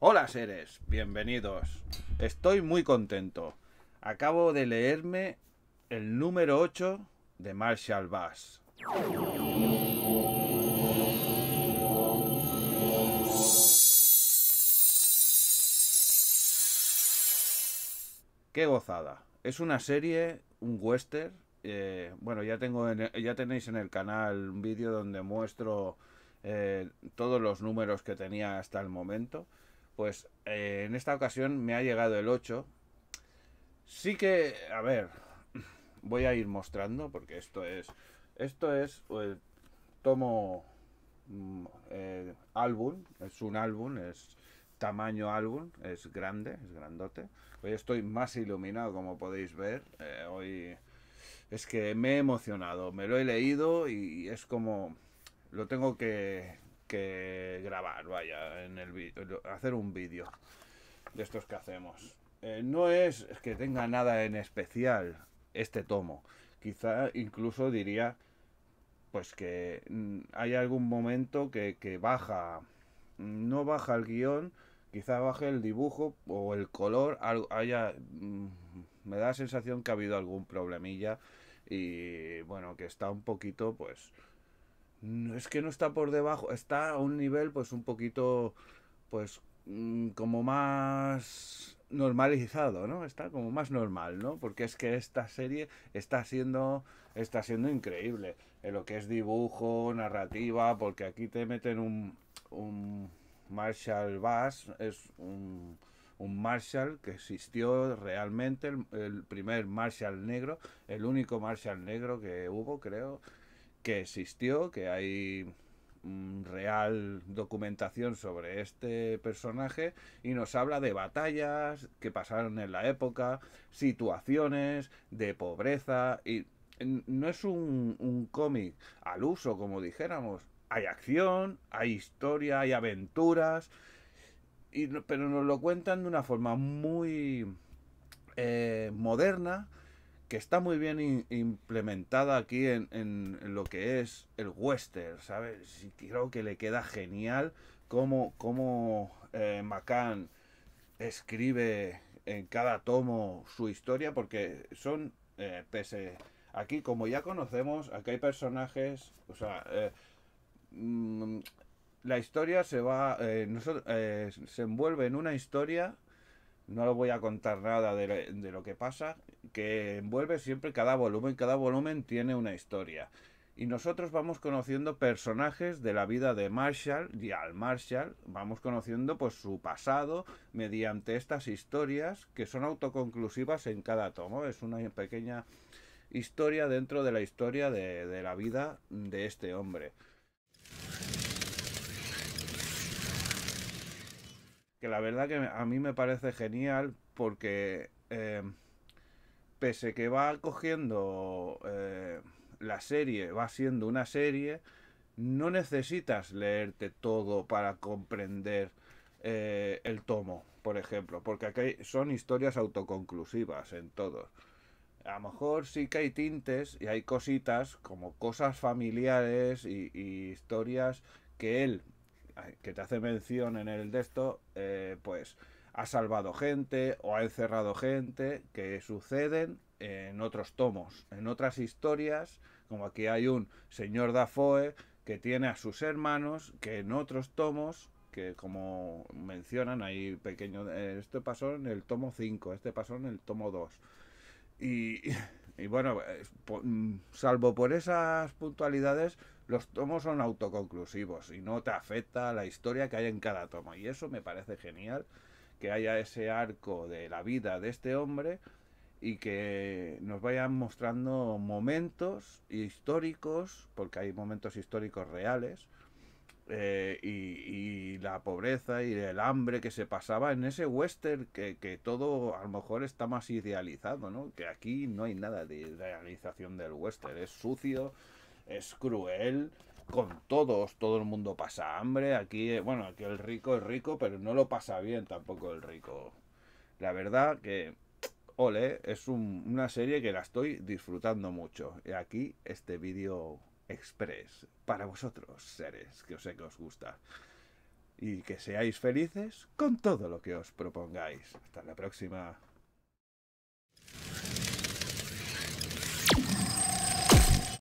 Hola seres, bienvenidos. Estoy muy contento. Acabo de leerme el número 8 de Marshall Bass. Qué gozada. Es una serie, un western. Eh, bueno, ya tengo, ya tenéis en el canal un vídeo donde muestro eh, todos los números que tenía hasta el momento. Pues eh, en esta ocasión me ha llegado el 8. Sí que, a ver, voy a ir mostrando porque esto es, esto es el pues, tomo mm, eh, álbum, es un álbum, es tamaño álbum, es grande, es grandote. Hoy estoy más iluminado como podéis ver, eh, hoy es que me he emocionado, me lo he leído y es como lo tengo que que grabar, vaya, en el vídeo, hacer un vídeo de estos que hacemos. Eh, no es que tenga nada en especial este tomo. Quizá incluso diría pues que mm, hay algún momento que, que baja, no baja el guión, quizá baje el dibujo o el color, haya, mm, me da la sensación que ha habido algún problemilla y bueno, que está un poquito pues es que no está por debajo, está a un nivel pues un poquito pues mm, como más normalizado, ¿no? Está como más normal, ¿no? Porque es que esta serie está siendo está siendo increíble en lo que es dibujo, narrativa, porque aquí te meten un Marshall Bass, es un un Marshall que existió realmente, el, el primer Marshall negro, el único Marshall negro que hubo, creo, que existió, que hay real documentación sobre este personaje y nos habla de batallas que pasaron en la época, situaciones de pobreza y no es un, cómic al uso como dijéramos, hay acción, hay historia, hay aventuras, y, pero nos lo cuentan de una forma muy eh, moderna que está muy bien implementada aquí en, en, lo que es el western, ¿sabes? Y creo que le queda genial cómo, cómo eh, escribe en cada tomo su historia, porque son, eh, pese, aquí como ya conocemos, aquí hay personajes, o sea, eh, mm, la historia se va, se envuelve en una historia no lo voy a contar nada de, lo que pasa, que envuelve siempre cada volumen. Cada volumen tiene una historia. Y nosotros vamos conociendo personajes de la vida de Marshall y al Marshall. Vamos conociendo pues su pasado mediante estas historias que son autoconclusivas en cada tomo. Es una pequeña historia dentro de la historia de la vida de este hombre. que la verdad que a mí me parece genial porque eh, pese que va cogiendo eh, la serie, va siendo una serie, no necesitas leerte todo para comprender eh, el tomo, por ejemplo, porque aquí son historias autoconclusivas en todos. A lo mejor sí que hay tintes y hay cositas como cosas familiares y historias que él que te hace mención en el de esto, eh, pues ha salvado gente o ha encerrado gente que suceden en otros tomos, en otras historias, como aquí hay un señor Dafoe que tiene a sus hermanos, que en otros tomos, que como mencionan ahí pequeño, eh, esto pasó en el tomo 5, este pasó en el tomo 2. Y, Y bueno, eh, mm, salvo por esas puntualidades, los tomos son autoconclusivos y no te afecta la historia que hay en cada tomo. Y eso me parece genial, que haya ese arco de la vida de este hombre y que nos vayan mostrando momentos históricos, porque hay momentos históricos reales, eh, y, la pobreza y el hambre que se pasaba en ese western que, todo a lo mejor está más idealizado, ¿no? Que aquí no hay nada de idealización del western, es sucio, es cruel, con todos, todo el mundo pasa hambre, aquí, eh, bueno, aquí el rico es rico, pero no lo pasa bien tampoco el rico. La verdad que, ole, es una serie que la estoy disfrutando mucho. Y aquí este vídeo Express para vosotros, seres, que os sé que os gusta. Y que seáis felices con todo lo que os propongáis. Hasta la próxima.